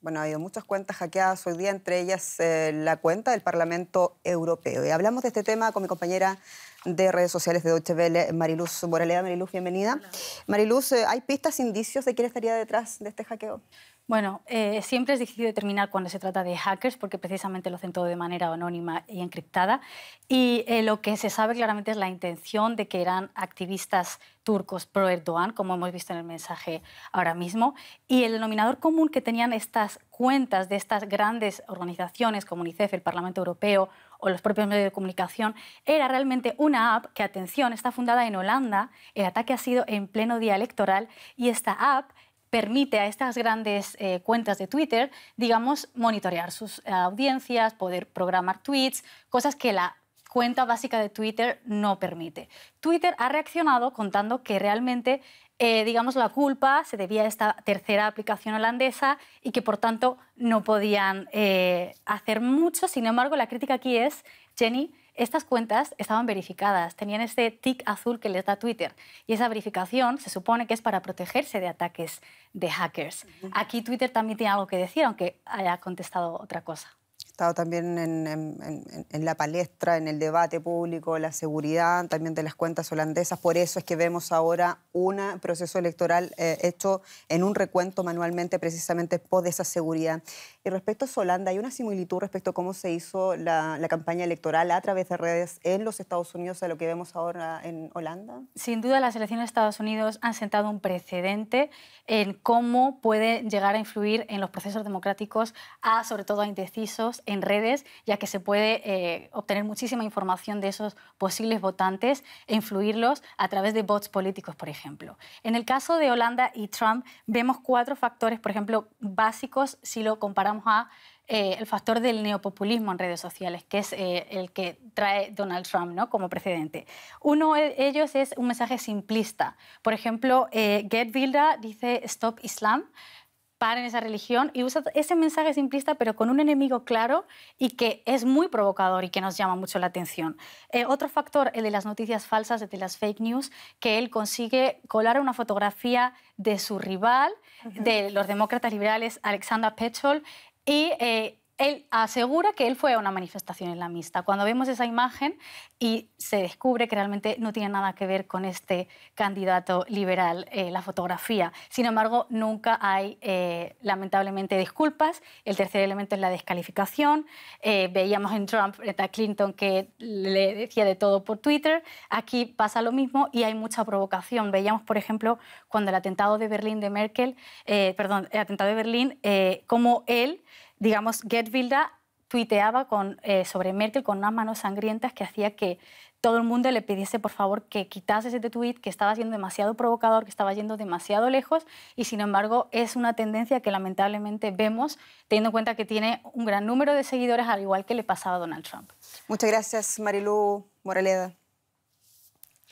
Bueno, ha habido muchas cuentas hackeadas hoy día, entre ellas eh, la cuenta del Parlamento Europeo. Y hablamos de este tema con mi compañera de redes sociales de Deutsche Mariluz Boraleda. Mariluz, bienvenida. Mariluz, eh, ¿hay pistas, indicios de quién estaría detrás de este hackeo? Bueno, eh, siempre es difícil determinar cuando se trata de hackers porque precisamente lo hacen todo de manera anónima y encriptada. Y eh, lo que se sabe claramente es la intención de que eran activistas turcos pro Erdogan, como hemos visto en el mensaje ahora mismo. Y el denominador común que tenían estas cuentas de estas grandes organizaciones como UNICEF, el Parlamento Europeo o los propios medios de comunicación, era realmente una app que, atención, está fundada en Holanda, el ataque ha sido en pleno día electoral y esta app permite a estas grandes eh, cuentas de Twitter, digamos, monitorear sus eh, audiencias, poder programar tweets, cosas que la cuenta básica de Twitter no permite. Twitter ha reaccionado contando que realmente, eh, digamos, la culpa se debía a esta tercera aplicación holandesa y que, por tanto, no podían eh, hacer mucho. Sin embargo, la crítica aquí es, Jenny, estas cuentas estaban verificadas, tenían este tic azul que les da Twitter. Y esa verificación se supone que es para protegerse de ataques de hackers. Aquí Twitter también tiene algo que decir, aunque haya contestado otra cosa estado también en, la palestra, en el debate público, la seguridad también de las cuentas holandesas. Por eso es que vemos ahora un proceso electoral eh, hecho en un recuento manualmente precisamente por esa seguridad. Y respecto a Holanda, hay una similitud respecto a cómo se hizo la, la campaña electoral a través de redes en los Estados Unidos a lo que vemos ahora en Holanda. Sin duda, las elecciones de Estados Unidos han sentado un precedente en cómo puede llegar a influir en los procesos democráticos a, sobre todo, a indecisos en redes, ya que se puede eh, obtener muchísima información de esos posibles votantes e influirlos a través de bots políticos, por ejemplo. En el caso de Holanda y Trump, vemos cuatro factores, por ejemplo, básicos si lo comparamos a eh, el factor del neopopulismo en redes sociales, que es eh, el que trae Donald Trump ¿no? como precedente. Uno de ellos es un mensaje simplista. Por ejemplo, Get Builder dice Stop Islam para en esa religión y usa ese mensaje simplista pero con un enemigo claro y que es muy provocador y que nos llama mucho la atención. Eh, otro factor, el de las noticias falsas, de las fake news, que él consigue colar una fotografía de su rival, de los demócratas liberales, Alexander Petrol y eh, él asegura que él fue a una manifestación en la islamista. Cuando vemos esa imagen y se descubre que realmente no tiene nada que ver con este candidato liberal eh, la fotografía. Sin embargo, nunca hay, eh, lamentablemente, disculpas. El tercer elemento es la descalificación. Eh, veíamos en Trump, a Clinton, que le decía de todo por Twitter. Aquí pasa lo mismo y hay mucha provocación. Veíamos, por ejemplo, cuando el atentado de Berlín de Merkel, perdón, el atentado de Berlín, como él digamos, Get tuiteaba eh, sobre Merkel con unas manos sangrientas que hacía que todo el mundo le pidiese por favor que quitase ese tuit, que estaba siendo demasiado provocador, que estaba yendo demasiado lejos y sin embargo es una tendencia que lamentablemente vemos teniendo en cuenta que tiene un gran número de seguidores al igual que le pasaba a Donald Trump. Muchas gracias Marilu Moraleda.